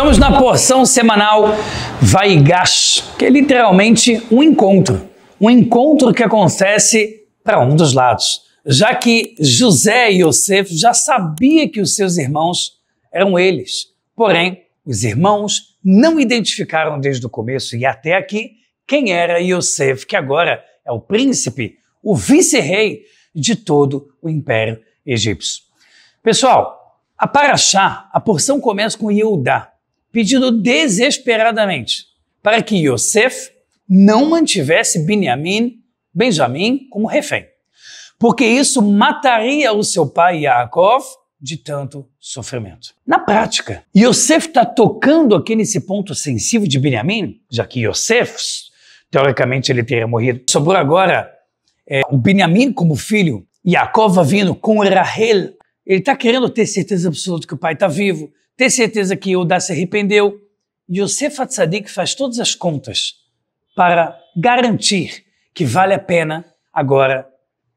Estamos na porção semanal Vai Gás, que é literalmente um encontro. Um encontro que acontece para um dos lados, já que José e Yosef já sabia que os seus irmãos eram eles. Porém, os irmãos não identificaram desde o começo e até aqui quem era Yosef, que agora é o príncipe, o vice-rei de todo o Império Egípcio. Pessoal, a Paraxá, a porção começa com Yehudá, pedindo desesperadamente para que Yosef não mantivesse Benjamim, Benjamim como refém, porque isso mataria o seu pai Yaakov de tanto sofrimento. Na prática, Yosef está tocando aqui nesse ponto sensível de Benjamim, já que Yosef, teoricamente, ele teria morrido. Sobrou agora é, o Benjamim como filho, Yaakov vindo com Rahel. Ele está querendo ter certeza absoluta que o pai está vivo, ter certeza que Yehudá se arrependeu. Yosef Atzadik faz todas as contas para garantir que vale a pena agora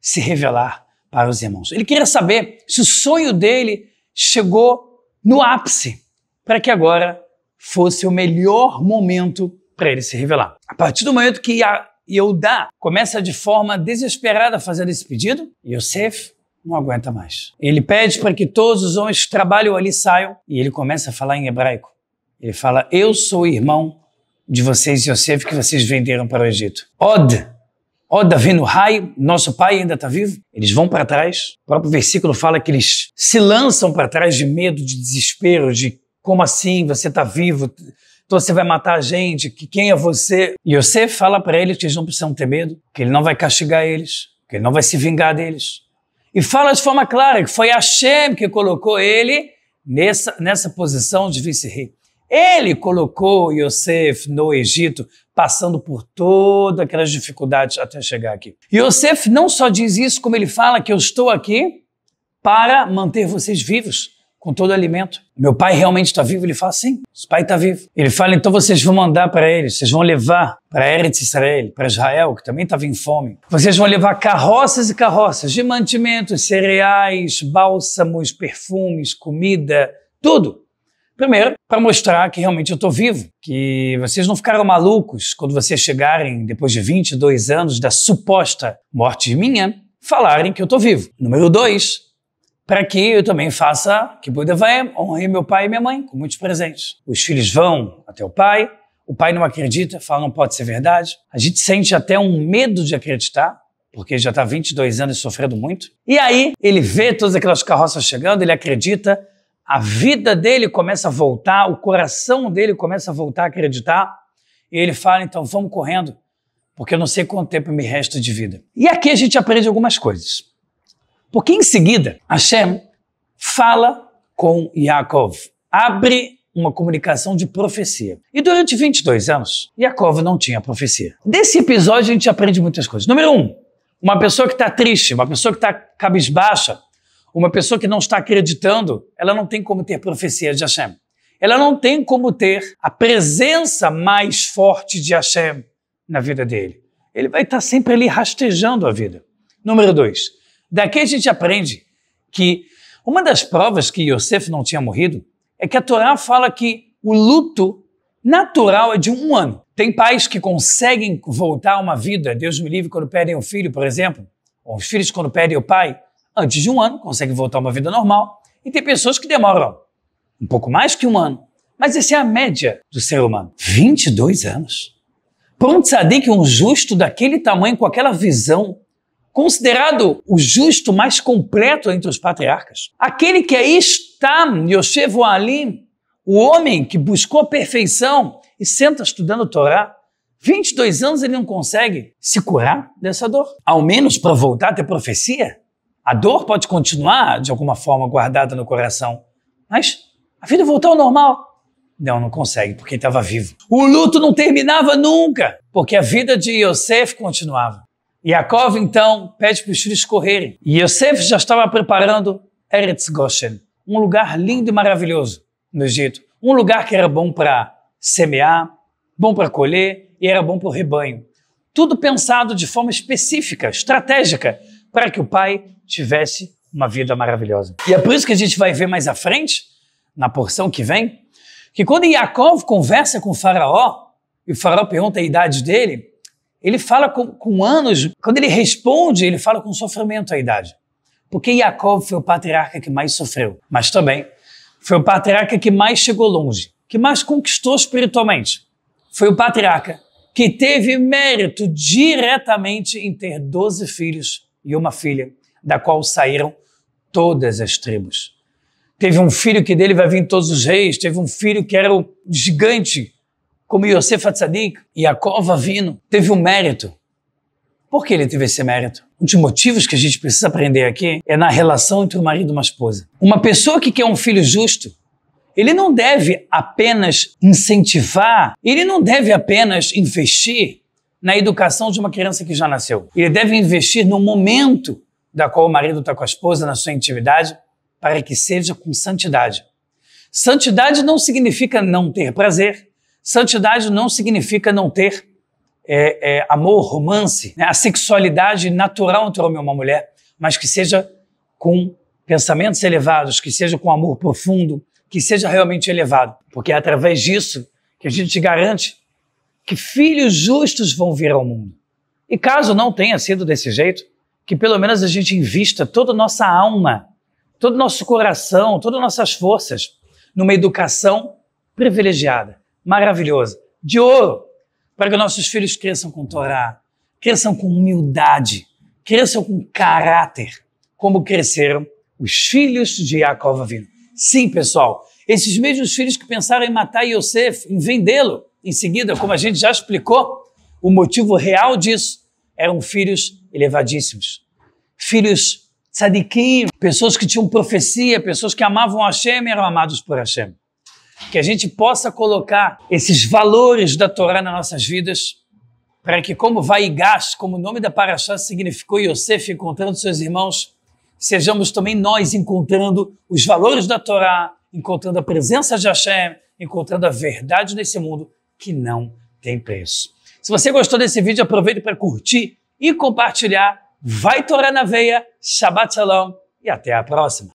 se revelar para os irmãos. Ele queria saber se o sonho dele chegou no ápice, para que agora fosse o melhor momento para ele se revelar. A partir do momento que Yehudá começa de forma desesperada fazendo esse pedido, Yosef não aguenta mais. Ele pede para que todos os homens que trabalham ali saiam e ele começa a falar em hebraico. Ele fala: Eu sou irmão de vocês, Yosef, que vocês venderam para o Egito. Od, Od Avinu tá Rai, nosso pai ainda está vivo. Eles vão para trás. O próprio versículo fala que eles se lançam para trás de medo, de desespero, de como assim você está vivo? Então você vai matar a gente, que quem é você? E Yosef fala para eles que eles não precisam ter medo, que ele não vai castigar eles, que ele não vai se vingar deles e fala de forma clara que foi Hashem que colocou ele nessa, nessa posição de vice-rei. Ele colocou Yosef no Egito, passando por todas aquelas dificuldades até chegar aqui. Yosef não só diz isso, como ele fala que eu estou aqui para manter vocês vivos com todo o alimento. Meu pai realmente está vivo? Ele fala, sim, o pai está vivo. Ele fala, então vocês vão mandar para ele, vocês vão levar para Eretz Israel, para Israel, que também estava em fome. Vocês vão levar carroças e carroças de mantimentos, cereais, bálsamos, perfumes, comida, tudo. Primeiro, para mostrar que realmente eu estou vivo, que vocês não ficaram malucos quando vocês chegarem, depois de 22 anos da suposta morte minha, falarem que eu estou vivo. Número dois, para que eu também faça que vai honre meu pai e minha mãe com muitos presentes. Os filhos vão até o pai, o pai não acredita, fala não pode ser verdade. A gente sente até um medo de acreditar, porque já está 22 anos sofrendo muito. E aí ele vê todas aquelas carroças chegando, ele acredita, a vida dele começa a voltar, o coração dele começa a voltar a acreditar. E ele fala, então vamos correndo, porque eu não sei quanto tempo me resta de vida. E aqui a gente aprende algumas coisas. Porque em seguida, Hashem fala com Yaakov, abre uma comunicação de profecia. E durante 22 anos, Yaakov não tinha profecia. Desse episódio a gente aprende muitas coisas. Número um, uma pessoa que está triste, uma pessoa que está cabisbaixa, uma pessoa que não está acreditando, ela não tem como ter profecia de Hashem. Ela não tem como ter a presença mais forte de Hashem na vida dele. Ele vai estar tá sempre ali rastejando a vida. Número dois, Daqui a gente aprende que uma das provas que Yosef não tinha morrido é que a Torá fala que o luto natural é de um ano. Tem pais que conseguem voltar a uma vida, Deus me livre, quando perdem um filho, por exemplo, ou os filhos quando perdem o pai, antes de um ano, conseguem voltar a uma vida normal. E tem pessoas que demoram um pouco mais que um ano. Mas essa é a média do ser humano. 22 anos. Para um tzadik, um justo daquele tamanho, com aquela visão, considerado o justo mais completo entre os patriarcas. Aquele que aí está, Yoshev Alim, o homem que buscou a perfeição e senta estudando Torá. 22 anos ele não consegue se curar dessa dor. Ao menos para voltar a ter profecia. A dor pode continuar, de alguma forma, guardada no coração. Mas a vida voltou ao normal. Não, não consegue, porque estava vivo. O luto não terminava nunca, porque a vida de Yosef continuava. Yaakov, então, pede para os filhos correrem. E Yosef já estava preparando Eretz Goshen, um lugar lindo e maravilhoso no Egito. Um lugar que era bom para semear, bom para colher e era bom para o rebanho. Tudo pensado de forma específica, estratégica, para que o pai tivesse uma vida maravilhosa. E é por isso que a gente vai ver mais à frente, na porção que vem, que quando Yaakov conversa com o faraó, e o faraó pergunta a idade dele, ele fala com, com anos, quando ele responde, ele fala com sofrimento à idade. Porque Jacob foi o patriarca que mais sofreu, mas também foi o patriarca que mais chegou longe, que mais conquistou espiritualmente. Foi o patriarca que teve mérito diretamente em ter 12 filhos e uma filha, da qual saíram todas as tribos. Teve um filho que dele vai vir todos os reis, teve um filho que era o gigante como Yosef Atzadik, Yaakov Avino, teve um mérito. Por que ele teve esse mérito? Um dos motivos que a gente precisa aprender aqui é na relação entre o marido e uma esposa. Uma pessoa que quer um filho justo, ele não deve apenas incentivar, ele não deve apenas investir na educação de uma criança que já nasceu. Ele deve investir no momento da qual o marido está com a esposa, na sua intimidade, para que seja com santidade. Santidade não significa não ter prazer, Santidade não significa não ter é, é, amor, romance, né? a sexualidade natural entre homem e uma mulher, mas que seja com pensamentos elevados, que seja com amor profundo, que seja realmente elevado, porque é através disso que a gente garante que filhos justos vão vir ao mundo. E caso não tenha sido desse jeito, que pelo menos a gente invista toda a nossa alma, todo o nosso coração, todas as nossas forças numa educação privilegiada maravilhosa, de ouro, para que nossos filhos cresçam com Torá, cresçam com humildade, cresçam com caráter, como cresceram os filhos de Jacob Avino. Sim, pessoal, esses mesmos filhos que pensaram em matar Yosef, em vendê-lo, em seguida, como a gente já explicou, o motivo real disso eram filhos elevadíssimos, filhos tzadikim, pessoas que tinham profecia, pessoas que amavam Hashem e eram amados por Hashem que a gente possa colocar esses valores da Torá nas nossas vidas, para que, como Vaigás, como o nome da Paraxá significou Yosef encontrando seus irmãos, sejamos também nós encontrando os valores da Torá, encontrando a presença de Hashem, encontrando a verdade nesse mundo que não tem preço. Se você gostou desse vídeo, aproveite para curtir e compartilhar. Vai Torá na veia, Shabbat Shalom e até a próxima!